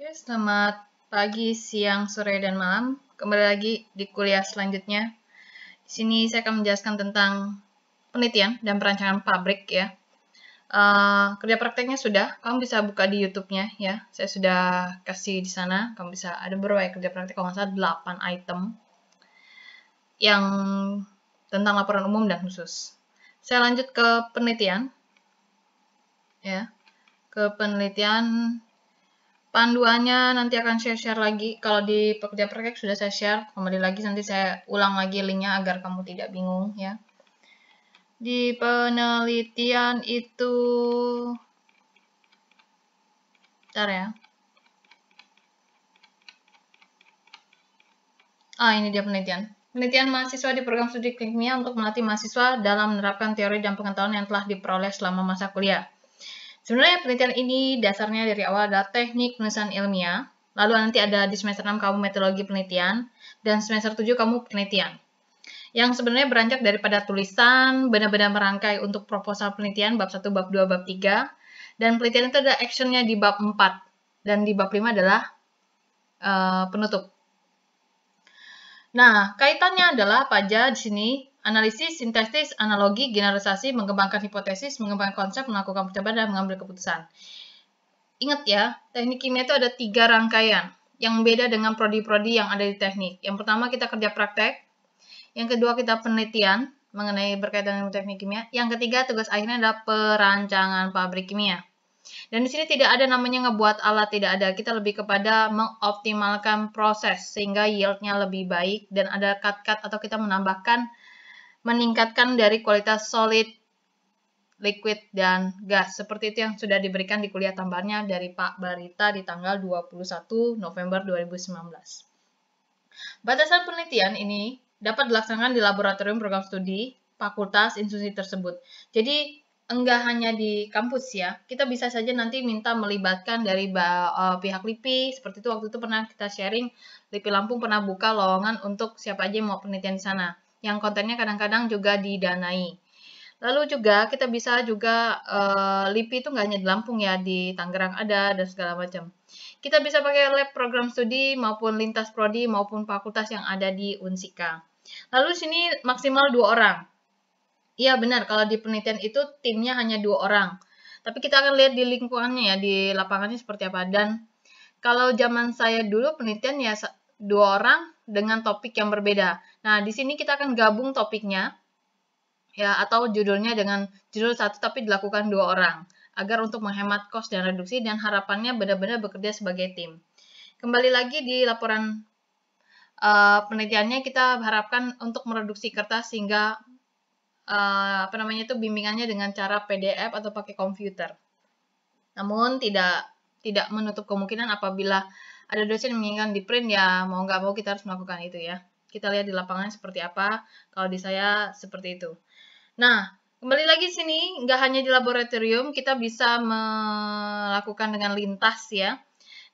Oke, selamat pagi, siang, sore, dan malam. Kembali lagi di kuliah selanjutnya. Di sini saya akan menjelaskan tentang penelitian dan perancangan pabrik ya. Uh, kerja prakteknya sudah, kamu bisa buka di YouTube-nya ya. Saya sudah kasih di sana, kamu bisa ada berbagai kerja praktek kalau nggak salah 8 item yang tentang laporan umum dan khusus. Saya lanjut ke penelitian. Ya. Ke penelitian panduannya nanti akan saya share lagi. Kalau di pekerja praktek sudah saya share, kembali lagi nanti saya ulang lagi linknya agar kamu tidak bingung ya. Di penelitian itu, ntar ya. Ah ini dia penelitian. Penelitian mahasiswa di program studi kimia untuk melatih mahasiswa dalam menerapkan teori dan pengetahuan yang telah diperoleh selama masa kuliah. Sebenarnya penelitian ini dasarnya dari awal adalah teknik penulisan ilmiah, lalu nanti ada di semester 6 kamu metodologi penelitian, dan semester 7 kamu penelitian. Yang sebenarnya beranjak daripada tulisan, benar-benar merangkai untuk proposal penelitian bab 1, bab 2, bab 3, dan penelitian itu ada actionnya di bab 4, dan di bab 5 adalah uh, penutup. Nah, kaitannya adalah apa aja di sini Analisis, sintesis, analogi, generalisasi, mengembangkan hipotesis, mengembangkan konsep, melakukan percobaan, dan mengambil keputusan. Ingat ya, teknik kimia itu ada tiga rangkaian yang beda dengan prodi-prodi yang ada di teknik. Yang pertama kita kerja praktek, yang kedua kita penelitian mengenai berkaitan dengan teknik kimia, yang ketiga tugas akhirnya adalah perancangan pabrik kimia. Dan di sini tidak ada namanya ngebuat alat, tidak ada. Kita lebih kepada mengoptimalkan proses sehingga yieldnya lebih baik dan ada cut-cut atau kita menambahkan meningkatkan dari kualitas solid, liquid, dan gas. Seperti itu yang sudah diberikan di kuliah tambahannya dari Pak Barita di tanggal 21 November 2019. Batasan penelitian ini dapat dilaksanakan di laboratorium program studi fakultas institusi tersebut. Jadi enggak hanya di kampus ya, kita bisa saja nanti minta melibatkan dari e, pihak LIPI, seperti itu waktu itu pernah kita sharing, LIPI Lampung pernah buka lowongan untuk siapa aja yang mau penelitian di sana yang kontennya kadang-kadang juga didanai. Lalu juga kita bisa juga uh, LIPI itu nggak hanya di Lampung ya, di Tangerang ada dan segala macam. Kita bisa pakai lab program studi maupun lintas prodi maupun fakultas yang ada di Unsika. Lalu sini maksimal dua orang. Iya benar, kalau di penelitian itu timnya hanya dua orang. Tapi kita akan lihat di lingkungannya ya, di lapangannya seperti apa. Dan kalau zaman saya dulu penelitian ya dua orang dengan topik yang berbeda. Nah, di sini kita akan gabung topiknya ya atau judulnya dengan judul satu tapi dilakukan dua orang agar untuk menghemat kos dan reduksi dan harapannya benar-benar bekerja sebagai tim. Kembali lagi di laporan uh, penelitiannya kita harapkan untuk mereduksi kertas sehingga uh, apa namanya itu bimbingannya dengan cara PDF atau pakai komputer. Namun tidak tidak menutup kemungkinan apabila ada dosen yang menginginkan di print ya mau nggak mau kita harus melakukan itu ya. Kita lihat di lapangan seperti apa. Kalau di saya seperti itu. Nah, kembali lagi sini, nggak hanya di laboratorium, kita bisa melakukan dengan lintas ya.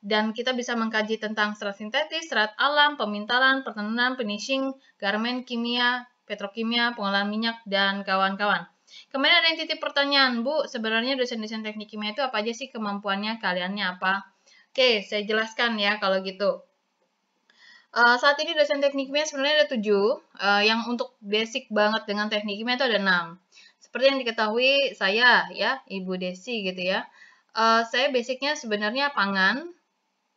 Dan kita bisa mengkaji tentang serat sintetis, serat alam, pemintalan, pertenunan, finishing, garmen, kimia, petrokimia, pengolahan minyak, dan kawan-kawan. Kemarin ada yang titip pertanyaan, Bu, sebenarnya dosen-dosen teknik kimia itu apa aja sih kemampuannya, kaliannya apa? Oke, saya jelaskan ya kalau gitu. Eh, saat ini dosen teknik kimia sebenarnya ada tujuh, uh, yang untuk basic banget dengan teknik kimia itu ada enam. Seperti yang diketahui saya ya, Ibu Desi gitu ya. Uh, saya basicnya sebenarnya pangan,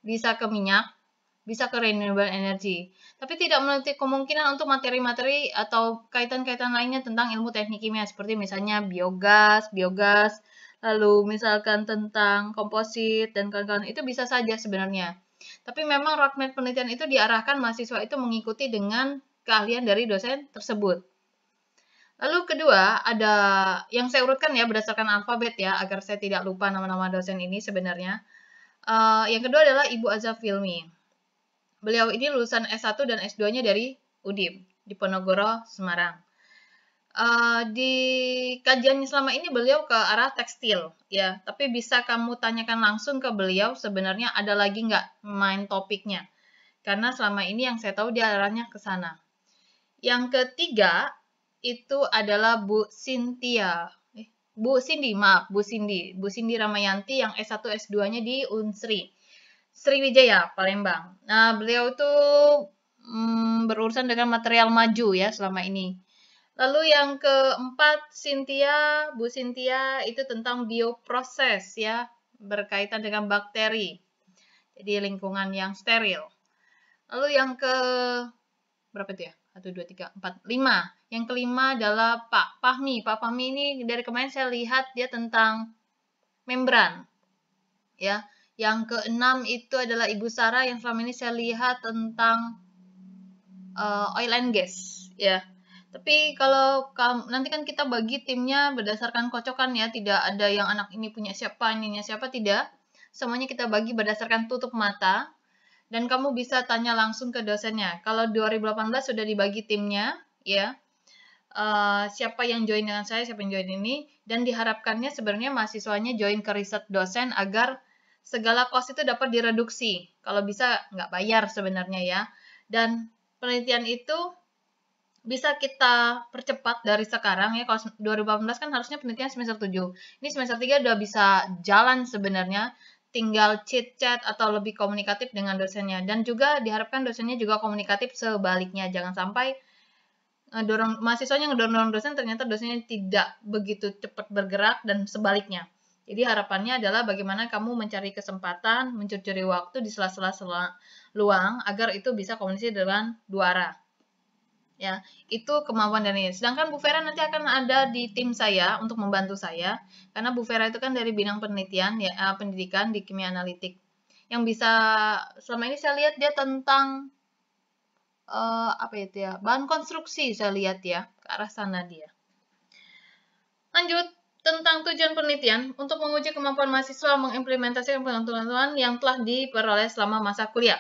bisa ke minyak, bisa ke renewable energy. Tapi tidak menutup kemungkinan untuk materi-materi atau kaitan-kaitan lainnya tentang ilmu teknik kimia seperti misalnya biogas, biogas, lalu misalkan tentang komposit dan kawan-kawan itu bisa saja sebenarnya. Tapi memang roadmap penelitian itu diarahkan mahasiswa itu mengikuti dengan keahlian dari dosen tersebut. Lalu kedua, ada yang saya urutkan ya berdasarkan alfabet ya, agar saya tidak lupa nama-nama dosen ini sebenarnya. Uh, yang kedua adalah Ibu Azza Filmi. Beliau ini lulusan S1 dan S2-nya dari UDIM di Ponorogo, Semarang. Eh, di kajiannya selama ini beliau ke arah tekstil ya, tapi bisa kamu tanyakan langsung ke beliau sebenarnya ada lagi nggak main topiknya. Karena selama ini yang saya tahu dia arahnya ke sana. Yang ketiga itu adalah Bu Sintia, eh, Bu Cindy, maaf, Bu Cindy. Bu Cindy Ramayanti yang S1, S2-nya di Unsri. Sriwijaya, Palembang. Nah, beliau itu mm, berurusan dengan material maju ya selama ini Lalu yang keempat, Cynthia, Bu Cynthia itu tentang bioproses ya, berkaitan dengan bakteri. Jadi lingkungan yang steril. Lalu yang ke berapa itu ya? 1, 2, 3, 4, 5. Yang kelima adalah Pak Fahmi. Pak Fahmi ini dari kemarin saya lihat dia tentang membran. Ya, yang keenam itu adalah Ibu Sarah yang selama ini saya lihat tentang uh, oil and gas, ya. Tapi kalau nanti kan kita bagi timnya berdasarkan kocokan ya, tidak ada yang anak ini punya siapa, ininya siapa, tidak. Semuanya kita bagi berdasarkan tutup mata. Dan kamu bisa tanya langsung ke dosennya. Kalau 2018 sudah dibagi timnya, ya. Uh, siapa yang join dengan saya, siapa yang join ini. Dan diharapkannya sebenarnya mahasiswanya join ke riset dosen agar segala kos itu dapat direduksi. Kalau bisa nggak bayar sebenarnya ya. Dan penelitian itu bisa kita percepat dari sekarang ya kalau 2018 kan harusnya penelitian semester 7 ini semester 3 udah bisa jalan sebenarnya tinggal chit chat atau lebih komunikatif dengan dosennya dan juga diharapkan dosennya juga komunikatif sebaliknya jangan sampai eh, dorong mahasiswanya ngedorong dosen ternyata dosennya tidak begitu cepat bergerak dan sebaliknya jadi harapannya adalah bagaimana kamu mencari kesempatan, mencuri waktu di sela-sela luang agar itu bisa komunikasi dengan dua arah ya itu kemampuan dari ini sedangkan Bu Vera nanti akan ada di tim saya untuk membantu saya karena Bu Vera itu kan dari bidang penelitian ya eh, pendidikan di kimia analitik yang bisa selama ini saya lihat dia tentang uh, apa itu ya bahan konstruksi saya lihat ya ke arah sana dia lanjut tentang tujuan penelitian untuk menguji kemampuan mahasiswa mengimplementasikan pengetahuan yang telah diperoleh selama masa kuliah.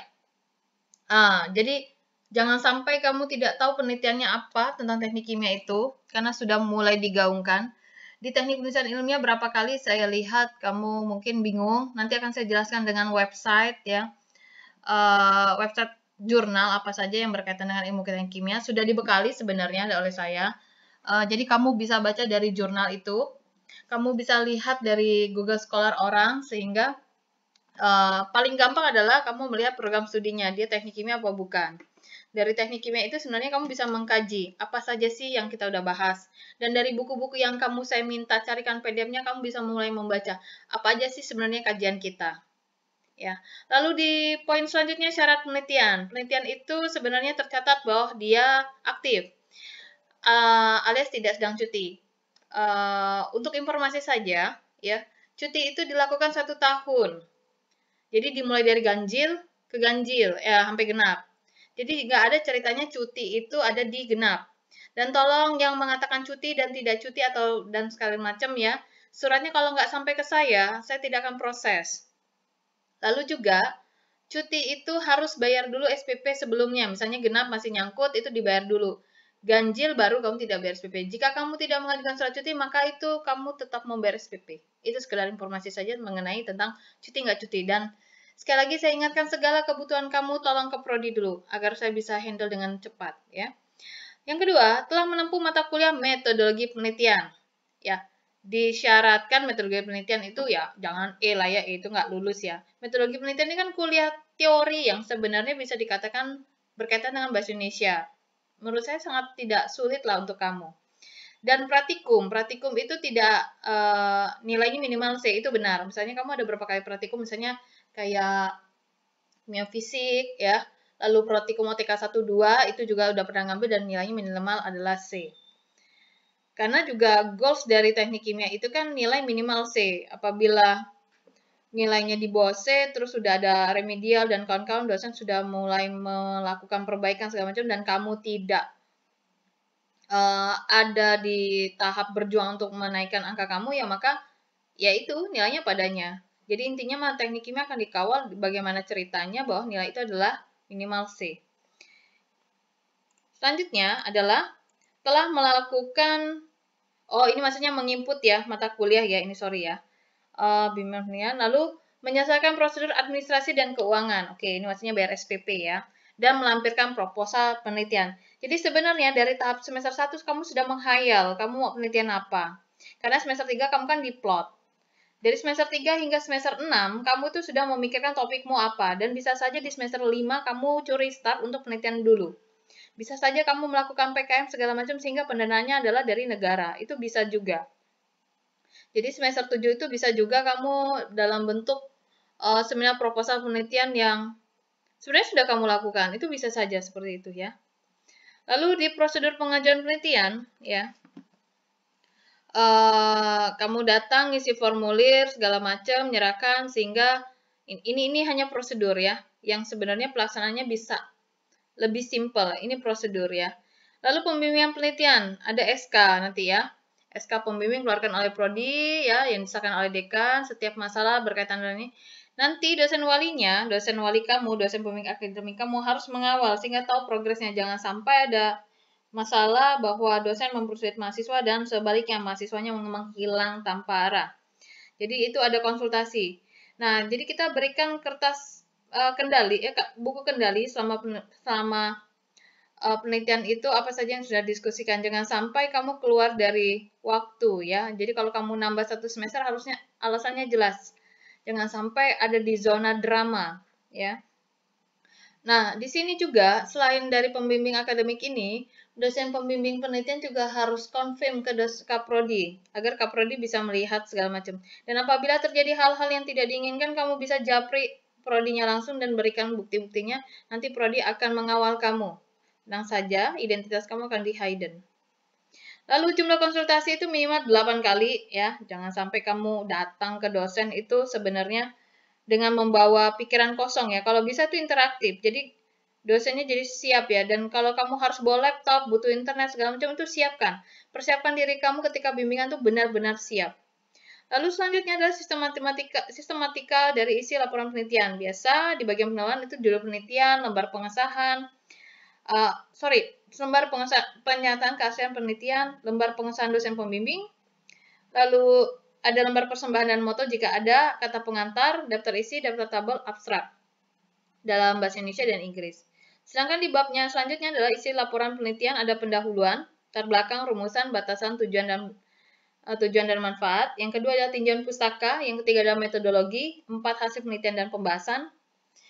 Uh, jadi Jangan sampai kamu tidak tahu penelitiannya apa tentang teknik kimia itu, karena sudah mulai digaungkan. Di teknik penulisan ilmiah berapa kali saya lihat kamu mungkin bingung, nanti akan saya jelaskan dengan website ya, uh, website jurnal apa saja yang berkaitan dengan ilmu teknik kimia, sudah dibekali sebenarnya oleh saya. Uh, jadi kamu bisa baca dari jurnal itu, kamu bisa lihat dari Google Scholar orang, sehingga uh, paling gampang adalah kamu melihat program studinya, dia teknik kimia apa bukan. Dari teknik kimia itu sebenarnya kamu bisa mengkaji apa saja sih yang kita udah bahas. Dan dari buku-buku yang kamu saya minta carikan PDF-nya, kamu bisa mulai membaca apa aja sih sebenarnya kajian kita. Ya. Lalu di poin selanjutnya syarat penelitian. Penelitian itu sebenarnya tercatat bahwa dia aktif uh, alias tidak sedang cuti. Uh, untuk informasi saja, ya, cuti itu dilakukan satu tahun. Jadi dimulai dari ganjil ke ganjil, ya, sampai genap. Jadi nggak ada ceritanya cuti itu ada di genap. Dan tolong yang mengatakan cuti dan tidak cuti atau dan sekali macam ya, suratnya kalau nggak sampai ke saya, saya tidak akan proses. Lalu juga, cuti itu harus bayar dulu SPP sebelumnya. Misalnya genap masih nyangkut, itu dibayar dulu. Ganjil baru kamu tidak bayar SPP. Jika kamu tidak mengajukan surat cuti, maka itu kamu tetap membayar SPP. Itu sekedar informasi saja mengenai tentang cuti nggak cuti. Dan Sekali lagi saya ingatkan segala kebutuhan kamu tolong ke prodi dulu agar saya bisa handle dengan cepat ya. Yang kedua, telah menempuh mata kuliah metodologi penelitian. Ya, disyaratkan metodologi penelitian itu ya jangan E lah ya, E itu nggak lulus ya. Metodologi penelitian ini kan kuliah teori yang sebenarnya bisa dikatakan berkaitan dengan bahasa Indonesia. Menurut saya sangat tidak sulit lah untuk kamu. Dan pratikum, pratikum itu tidak e, nilainya minimal C, itu benar. Misalnya kamu ada berapa kali pratikum, misalnya kayak kimia fisik ya. Lalu protikomotika dua itu juga udah pernah ngambil dan nilainya minimal adalah C. Karena juga goals dari teknik kimia itu kan nilai minimal C. Apabila nilainya di bawah C, terus sudah ada remedial dan kawan-kawan dosen sudah mulai melakukan perbaikan segala macam dan kamu tidak uh, ada di tahap berjuang untuk menaikkan angka kamu ya maka yaitu nilainya padanya jadi intinya mah teknik kimia akan dikawal bagaimana ceritanya bahwa nilai itu adalah minimal C. Selanjutnya adalah telah melakukan oh ini maksudnya menginput ya mata kuliah ya ini sorry ya uh, eh, bimbingan lalu menyelesaikan prosedur administrasi dan keuangan oke ini maksudnya BRSPP ya dan melampirkan proposal penelitian jadi sebenarnya dari tahap semester 1 kamu sudah menghayal kamu mau penelitian apa karena semester 3 kamu kan diplot dari semester 3 hingga semester 6, kamu tuh sudah memikirkan topikmu apa, dan bisa saja di semester 5 kamu curi start untuk penelitian dulu. Bisa saja kamu melakukan PKM segala macam sehingga pendanaannya adalah dari negara, itu bisa juga. Jadi semester 7 itu bisa juga kamu dalam bentuk uh, seminar proposal penelitian yang sebenarnya sudah kamu lakukan, itu bisa saja seperti itu ya. Lalu di prosedur pengajuan penelitian, ya, uh, kamu datang isi formulir segala macam menyerahkan sehingga ini ini hanya prosedur ya yang sebenarnya pelaksanaannya bisa lebih simple. ini prosedur ya lalu pembimbingan penelitian ada SK nanti ya SK pembimbing keluarkan oleh prodi ya yang disahkan oleh dekan setiap masalah berkaitan dengan ini Nanti dosen walinya, dosen wali kamu, dosen pembimbing akademik kamu harus mengawal sehingga tahu progresnya. Jangan sampai ada masalah bahwa dosen mempersulit mahasiswa dan sebaliknya mahasiswanya menghilang tanpa arah. Jadi itu ada konsultasi. Nah, jadi kita berikan kertas uh, kendali ya buku kendali selama selama uh, penelitian itu apa saja yang sudah diskusikan. Jangan sampai kamu keluar dari waktu ya. Jadi kalau kamu nambah satu semester harusnya alasannya jelas. Jangan sampai ada di zona drama ya. Nah, di sini juga selain dari pembimbing akademik ini, dosen pembimbing penelitian juga harus confirm ke kaprodi agar kaprodi bisa melihat segala macam. Dan apabila terjadi hal-hal yang tidak diinginkan, kamu bisa japri prodinya langsung dan berikan bukti-buktinya. Nanti prodi akan mengawal kamu. Tenang saja, identitas kamu akan di hidden. Lalu jumlah konsultasi itu minimal 8 kali ya. Jangan sampai kamu datang ke dosen itu sebenarnya dengan membawa pikiran kosong ya. Kalau bisa itu interaktif. Jadi dosennya jadi siap ya. Dan kalau kamu harus bawa laptop, butuh internet segala macam itu siapkan. Persiapkan diri kamu ketika bimbingan itu benar-benar siap. Lalu selanjutnya adalah sistem matematika, sistematika dari isi laporan penelitian. Biasa di bagian penelitian itu judul penelitian, lembar pengesahan, uh, sorry, lembar pengesahan, pernyataan keaslian penelitian, lembar pengesahan dosen pembimbing, lalu ada lembar persembahan dan moto jika ada kata pengantar, daftar isi, daftar tabel, abstrak dalam bahasa Indonesia dan Inggris. Sedangkan di babnya selanjutnya adalah isi laporan penelitian ada pendahuluan, terbelakang rumusan, batasan, tujuan dan eh, tujuan dan manfaat. Yang kedua adalah tinjauan pustaka, yang ketiga adalah metodologi, empat hasil penelitian dan pembahasan.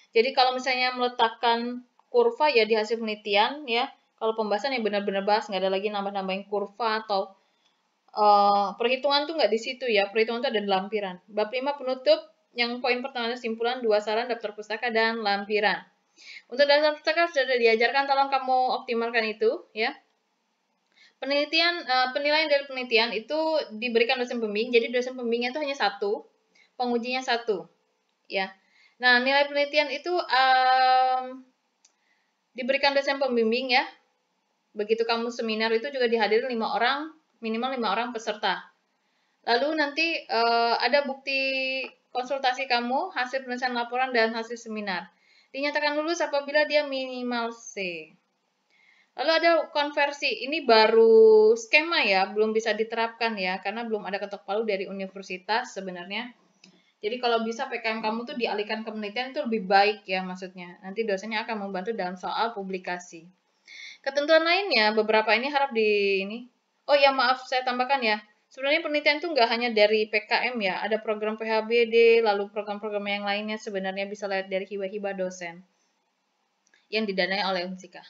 Jadi kalau misalnya meletakkan kurva ya di hasil penelitian ya, kalau pembahasan yang benar-benar bahas, nggak ada lagi nambah-nambahin kurva atau Eh, perhitungan tuh nggak di situ ya, perhitungan tuh ada di lampiran. Bab 5 penutup, yang poin pertama simpulan, dua saran daftar pustaka dan lampiran. Untuk daftar pustaka sudah diajarkan, tolong kamu optimalkan itu ya. Penelitian, uh, penilaian dari penelitian itu diberikan dosen pembimbing, jadi dosen pembimbingnya itu hanya satu, pengujinya satu, ya. Nah, nilai penelitian itu um, diberikan dosen pembimbing ya. Begitu kamu seminar itu juga dihadiri lima orang minimal lima orang peserta. Lalu nanti uh, ada bukti konsultasi kamu, hasil penulisan laporan, dan hasil seminar. Dinyatakan lulus apabila dia minimal C. Lalu ada konversi, ini baru skema ya, belum bisa diterapkan ya, karena belum ada ketok palu dari universitas sebenarnya. Jadi kalau bisa PKM kamu tuh dialihkan ke penelitian itu lebih baik ya maksudnya. Nanti dosennya akan membantu dalam soal publikasi. Ketentuan lainnya, beberapa ini harap di ini Oh ya maaf, saya tambahkan ya. Sebenarnya penelitian itu nggak hanya dari PKM ya, ada program PHBD, lalu program-program yang lainnya sebenarnya bisa lihat dari hibah-hibah dosen yang didanai oleh UNSIKA.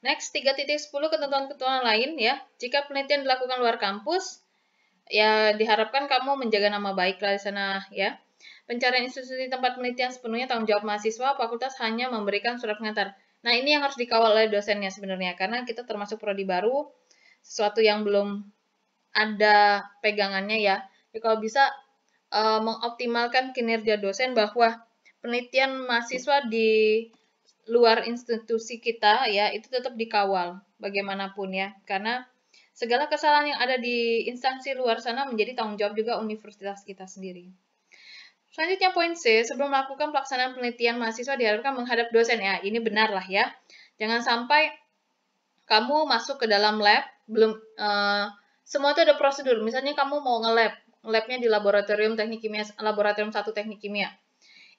Next, 3.10 ketentuan-ketentuan lain ya. Jika penelitian dilakukan luar kampus, ya diharapkan kamu menjaga nama baik di sana ya. Pencarian institusi tempat penelitian sepenuhnya tanggung jawab mahasiswa, fakultas hanya memberikan surat pengantar. Nah, ini yang harus dikawal oleh dosennya sebenarnya, karena kita termasuk prodi baru, sesuatu yang belum ada pegangannya ya. Jadi ya, kalau bisa e, mengoptimalkan kinerja dosen bahwa penelitian mahasiswa di luar institusi kita ya itu tetap dikawal bagaimanapun ya karena segala kesalahan yang ada di instansi luar sana menjadi tanggung jawab juga universitas kita sendiri. Selanjutnya poin C, sebelum melakukan pelaksanaan penelitian mahasiswa diharapkan menghadap dosen ya. Ini benar lah ya. Jangan sampai kamu masuk ke dalam lab, belum uh, semua itu ada prosedur. Misalnya kamu mau nge-lab, labnya di laboratorium teknik kimia, laboratorium satu teknik kimia.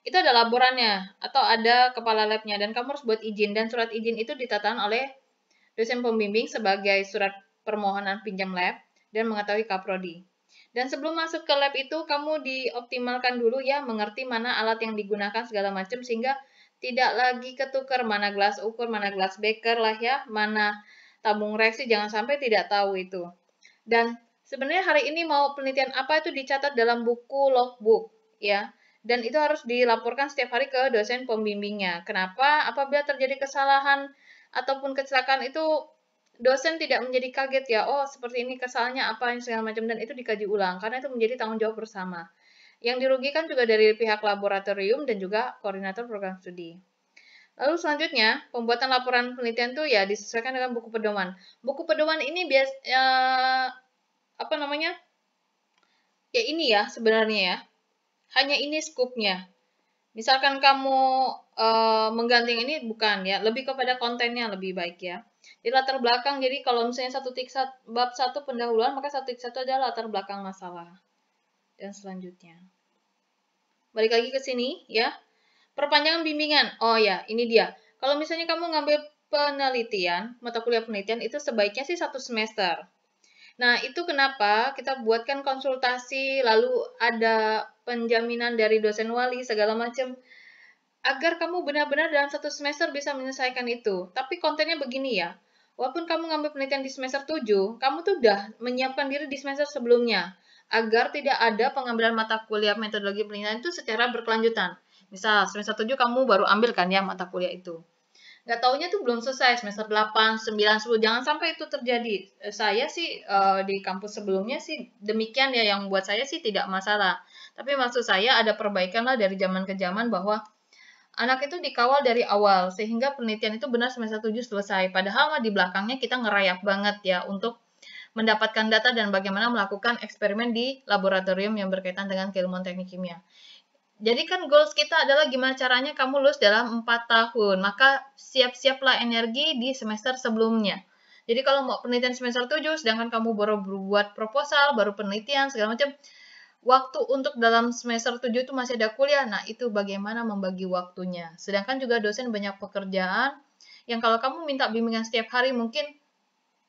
Itu ada laborannya atau ada kepala labnya dan kamu harus buat izin dan surat izin itu ditatan oleh dosen pembimbing sebagai surat permohonan pinjam lab dan mengetahui kaprodi. Dan sebelum masuk ke lab itu, kamu dioptimalkan dulu ya, mengerti mana alat yang digunakan segala macam, sehingga tidak lagi ketukar mana gelas ukur, mana gelas beker lah ya, mana tabung reaksi, jangan sampai tidak tahu itu. Dan sebenarnya hari ini mau penelitian apa itu dicatat dalam buku logbook ya. Dan itu harus dilaporkan setiap hari ke dosen pembimbingnya. Kenapa? Apabila terjadi kesalahan ataupun kecelakaan itu dosen tidak menjadi kaget ya, oh seperti ini kesalahannya apa yang segala macam dan itu dikaji ulang karena itu menjadi tanggung jawab bersama. Yang dirugikan juga dari pihak laboratorium dan juga koordinator program studi. Lalu selanjutnya, pembuatan laporan penelitian itu ya disesuaikan dengan buku pedoman. Buku pedoman ini bias eh, apa namanya? Ya ini ya sebenarnya ya. Hanya ini skupnya. Misalkan kamu eh, ini bukan ya, lebih kepada kontennya lebih baik ya. Di latar belakang, jadi kalau misalnya satu tik bab satu pendahuluan, maka satu tik satu adalah latar belakang masalah dan selanjutnya. Balik lagi ke sini ya. Perpanjangan bimbingan. Oh ya, ini dia. Kalau misalnya kamu ngambil penelitian, mata kuliah penelitian itu sebaiknya sih satu semester. Nah, itu kenapa kita buatkan konsultasi, lalu ada penjaminan dari dosen wali, segala macam. Agar kamu benar-benar dalam satu semester bisa menyelesaikan itu. Tapi kontennya begini ya, walaupun kamu ngambil penelitian di semester 7, kamu tuh udah menyiapkan diri di semester sebelumnya agar tidak ada pengambilan mata kuliah metodologi penelitian itu secara berkelanjutan. Misal semester 7 kamu baru ambil kan ya mata kuliah itu. Gak taunya tuh belum selesai semester 8, 9, 10. Jangan sampai itu terjadi. Eh, saya sih eh, di kampus sebelumnya sih demikian ya yang buat saya sih tidak masalah. Tapi maksud saya ada perbaikan lah dari zaman ke zaman bahwa anak itu dikawal dari awal sehingga penelitian itu benar semester 7 selesai. Padahal mah di belakangnya kita ngerayap banget ya untuk mendapatkan data dan bagaimana melakukan eksperimen di laboratorium yang berkaitan dengan keilmuan teknik kimia. Jadi kan goals kita adalah gimana caranya kamu lulus dalam 4 tahun, maka siap-siaplah energi di semester sebelumnya. Jadi kalau mau penelitian semester 7, sedangkan kamu baru buat proposal, baru penelitian, segala macam, waktu untuk dalam semester 7 itu masih ada kuliah. Nah, itu bagaimana membagi waktunya. Sedangkan juga dosen banyak pekerjaan yang kalau kamu minta bimbingan setiap hari mungkin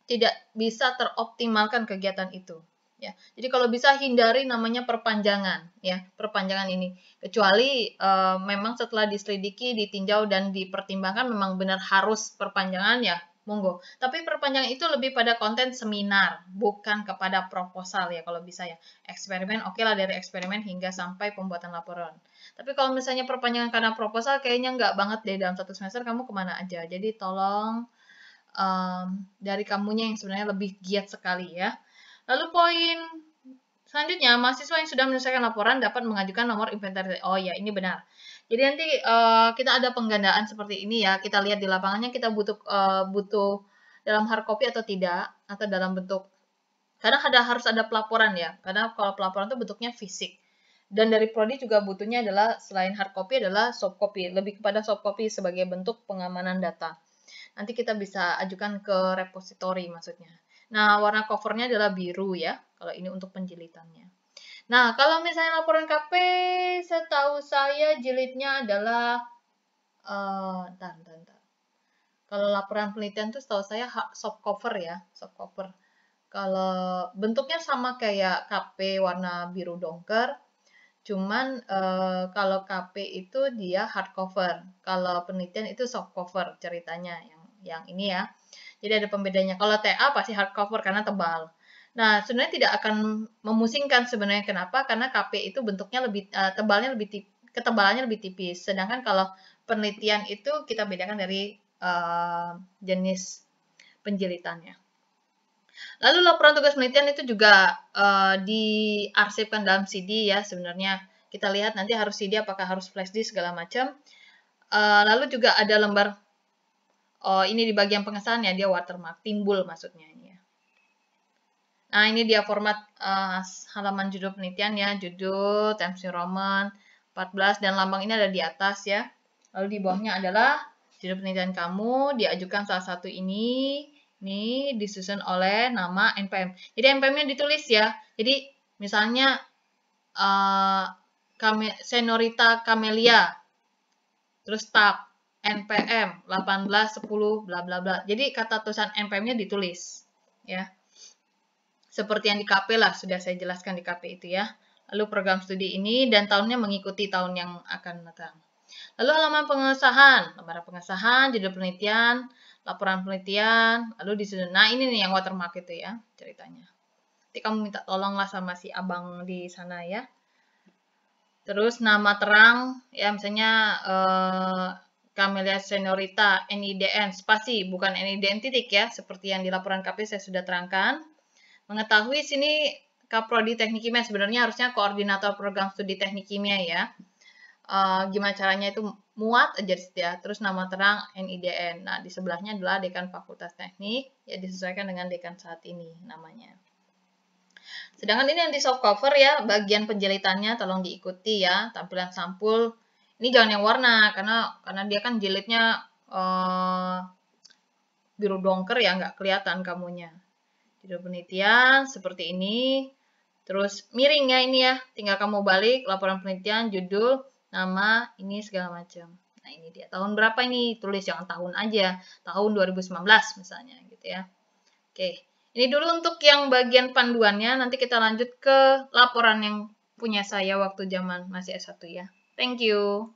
tidak bisa teroptimalkan kegiatan itu. Ya. Jadi kalau bisa hindari namanya perpanjangan, ya perpanjangan ini. Kecuali e, memang setelah diselidiki, ditinjau dan dipertimbangkan memang benar harus perpanjangan ya, monggo. Tapi perpanjangan itu lebih pada konten seminar, bukan kepada proposal ya kalau bisa ya. Eksperimen, oke okay lah dari eksperimen hingga sampai pembuatan laporan. Tapi kalau misalnya perpanjangan karena proposal, kayaknya nggak banget deh dalam satu semester kamu kemana aja. Jadi tolong um, dari kamunya yang sebenarnya lebih giat sekali ya. Lalu poin selanjutnya, mahasiswa yang sudah menyelesaikan laporan dapat mengajukan nomor inventaris. Oh ya, ini benar. Jadi nanti uh, kita ada penggandaan seperti ini ya. Kita lihat di lapangannya kita butuh uh, butuh dalam hard copy atau tidak atau dalam bentuk Karena ada harus ada pelaporan ya. Karena kalau pelaporan itu bentuknya fisik. Dan dari prodi juga butuhnya adalah selain hard copy adalah soft copy, lebih kepada soft copy sebagai bentuk pengamanan data. Nanti kita bisa ajukan ke repository maksudnya. Nah, warna covernya adalah biru ya, kalau ini untuk penjilitannya. Nah, kalau misalnya laporan KP, setahu saya jilidnya adalah, uh, eh, dan Kalau laporan penelitian itu setahu saya soft cover ya, soft cover. Kalau bentuknya sama kayak KP warna biru dongker, cuman uh, kalau KP itu dia hard cover, kalau penelitian itu soft cover ceritanya ya yang ini ya. Jadi ada pembedanya. Kalau TA pasti hardcover karena tebal. Nah, sebenarnya tidak akan memusingkan sebenarnya kenapa? Karena KP itu bentuknya lebih uh, tebalnya lebih tip, ketebalannya lebih tipis. Sedangkan kalau penelitian itu kita bedakan dari uh, jenis penjilitannya. Lalu laporan tugas penelitian itu juga uh, diarsipkan dalam CD ya sebenarnya. Kita lihat nanti harus CD apakah harus flash disk segala macam. Uh, lalu juga ada lembar Oh, ini di bagian pengesahan ya, dia watermark, timbul maksudnya. Ya. Nah, ini dia format uh, halaman judul penelitian ya, judul, Times New Roman, 14, dan lambang ini ada di atas ya. Lalu di bawahnya adalah judul penelitian kamu, diajukan salah satu ini, ini disusun oleh nama NPM. Jadi, NPM-nya ditulis ya. Jadi, misalnya uh, Senorita Camelia, terus tab, NPM 1810 bla bla bla. Jadi kata tulisan NPM-nya ditulis ya. Seperti yang di KP lah sudah saya jelaskan di KP itu ya. Lalu program studi ini dan tahunnya mengikuti tahun yang akan datang. Lalu halaman pengesahan, lembaran pengesahan, judul penelitian, laporan penelitian, lalu disusun. Nah, ini nih yang watermark itu ya ceritanya. Nanti kamu minta tolonglah sama si abang di sana ya. Terus nama terang, ya misalnya eh, Camellia seniorita NIDN spasi bukan NIDN titik ya seperti yang di laporan KP saya sudah terangkan. Mengetahui sini Kaprodi Teknik Kimia sebenarnya harusnya koordinator program studi Teknik Kimia ya. Uh, gimana caranya itu muat aja ya. Terus nama terang NIDN. Nah, di sebelahnya adalah dekan Fakultas Teknik ya disesuaikan dengan dekan saat ini namanya. Sedangkan ini yang di soft cover ya, bagian penjelitannya tolong diikuti ya, tampilan sampul ini jangan yang warna karena karena dia kan jilidnya uh, biru dongker ya nggak kelihatan kamunya. Judul penelitian seperti ini. Terus miring ya ini ya. Tinggal kamu balik laporan penelitian, judul, nama, ini segala macam. Nah, ini dia. Tahun berapa ini? Tulis jangan tahun aja. Tahun 2019 misalnya gitu ya. Oke. Ini dulu untuk yang bagian panduannya. Nanti kita lanjut ke laporan yang punya saya waktu zaman masih S1 ya. Thank you.